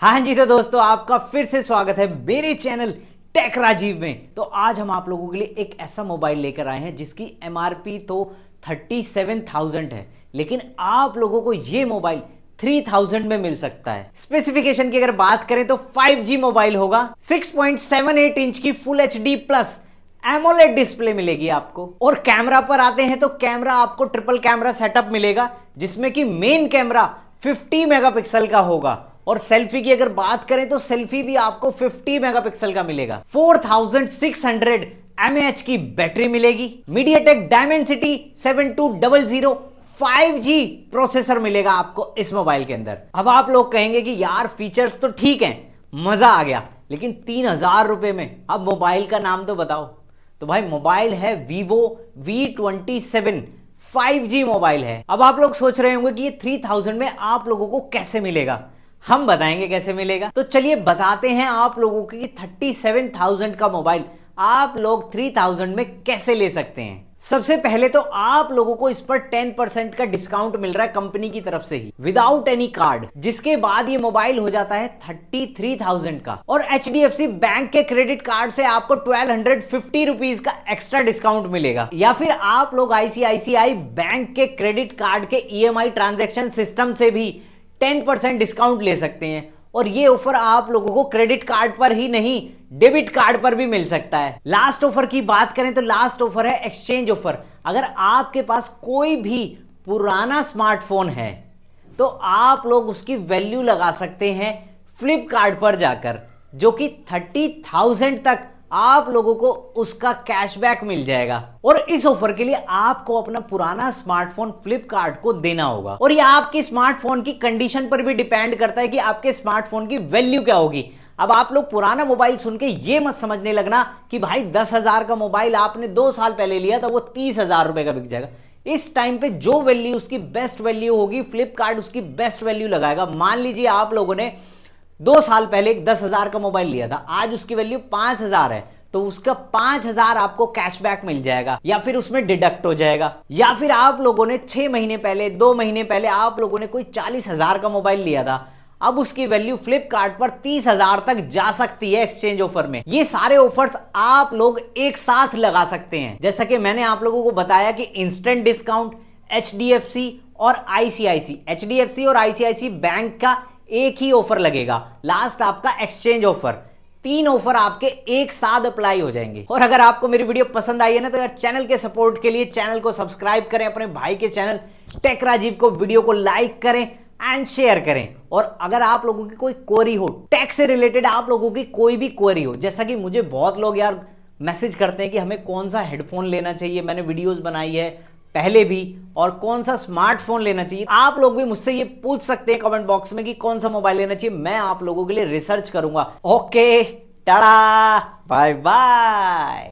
हाँ जी तो दोस्तों आपका फिर से स्वागत है मेरे चैनल टेक राजीव में तो आज हम आप लोगों के लिए एक ऐसा मोबाइल लेकर आए हैं जिसकी एमआरपी तो 37,000 है लेकिन आप लोगों को ये मोबाइल 3000 में मिल सकता है स्पेसिफिकेशन की अगर बात करें तो 5G मोबाइल होगा 6.78 इंच की full H plus AMOLED display मिलेगी आपको और कैमरा पर आते हैं तो कैमरा आपको ट्रिपल कैमरा सेटअप मिलेगा जिसमें कि मेन कैमरा 50 मेगापिक्सल का होगा और सेल्फी की अगर बात करें तो सेल्फी भी आपको 50 मेगापिक्सल का मिलेगा 4600 थाउजेंड की बैटरी मिलेगी MediaTek Dimensity seven two double zero 5G processor मिलेगा आपको इस मोबाइल के अंदर अब आप लोग कहेंगे कि यार फीचर्स तो ठीक हैं मजा आ गया लेकिन तीन हजार रुपए में अब मोबाइल का नाम तो बताओ तो भाई मोबाइल है Vivo V twenty seven 5G mobile है अब आप लोग सोच रहे होंगे कि ये 3000 में आप लोगों को कैसे मिलेगा हम बताएंगे कैसे मिलेगा तो चलिए बताते हैं आप लोगों की थर्टी सेवन थाउजेंड का मोबाइल आप लोग थ्री थाउजेंड में कैसे ले सकते हैं सबसे पहले तो आप लोगों को इस पर टेन परसेंट का डिस्काउंट मिल रहा है कंपनी की तरफ से ही विदाउट एनी कार्ड जिसके बाद ये मोबाइल हो जाता है थर्टी थ्री थाउजेंड का और H D F C bank के क्रेडिट कार्ड से आपको ट्वेल्व हंड्रेड फिफ्टी रुपीज का एक्स्ट्रा डिस्काउंट मिलेगा या फिर आप लोग आईसीआईसीआई बैंक के क्रेडिट कार्ड के E M I transaction system से भी टेन परसेंट डिस्काउंट ले सकते हैं और ये ऑफर आप लोगों को क्रेडिट कार्ड पर ही नहीं डेबिट कार्ड पर भी मिल सकता है लास्ट ऑफर की बात करें तो लास्ट ऑफर है एक्सचेंज ऑफर अगर आपके पास कोई भी पुराना स्मार्टफोन है तो आप लोग उसकी वैल्यू लगा सकते हैं फ्लिपकार्ट पर जाकर जो कि थर्टी थाउजेंड तक आप लोगों को उसका कैशबैक मिल जाएगा और इस ऑफर के लिए आपको अपना पुराना स्मार्टफोन फ्लिपकार्ट को देना होगा और ये आपके स्मार्टफोन की कंडीशन पर भी डिपेंड करता है कि आपके स्मार्टफोन की वैल्यू क्या होगी अब आप लोग पुराना मोबाइल सुन के ये मत समझने लगना कि भाई दस हजार का मोबाइल आपने दो साल पहले लिया था वो तीस हजार रुपए का बिक जाएगा इस टाइम पे जो वैल्यू उसकी बेस्ट वैल्यू होगी फ्लिपकार्ट उसकी बेस्ट वैल्यू लगाएगा मान लीजिए आप लोगों ने दो साल पहले एक दस हजार का मोबाइल लिया था आज उसकी वैल्यू पांच हजार है तो उसका पांच हजार आपको कैशबैक मिल जाएगा या फिर उसमें डिडक्ट हो जाएगा या फिर आप लोगों ने छह महीने पहले दो महीने पहले आप लोगों ने कोई चालीस हजार का मोबाइल लिया था अब उसकी वैल्यू फ्लिपकार्ट पर तीस हजार तक जा सकती है एक्सचेंज ऑफर में ये सारे ऑफर्स आप लोग एक साथ लगा सकते हैं जैसा कि मैंने आप लोगों को बताया कि इंस्टेंट डिस्काउंट एच और आईसीआईसी एच और आईसीआईसी बैंक का एक ही ऑफर लगेगा लास्ट आपका एक्सचेंज ऑफर तीन ऑफर आपके एक साथ अप्लाई हो जाएंगे और अगर आपको मेरी वीडियो पसंद आई है ना तो यार चैनल के सपोर्ट के लिए चैनल को सब्सक्राइब करें अपने भाई के चैनल टेक राजीव को वीडियो को लाइक करें एंड शेयर करें और अगर आप लोगों की कोई क्वेरी हो टैक्स से रिलेटेड आप लोगों की कोई भी क्वेरी हो जैसा कि मुझे बहुत लोग यार मैसेज करते हैं कि हमें कौन सा हेडफोन लेना चाहिए मैंने वीडियोस बनाई है पहले भी और कौन सा स्मार्टफोन लेना चाहिए आप लोग भी मुझसे ये पूछ सकते हैं कमेंट बॉक्स में कि कौन सा मोबाइल लेना चाहिए मैं आप लोगों के लिए रिसर्च करूंगा ओके टाटा बाय बाय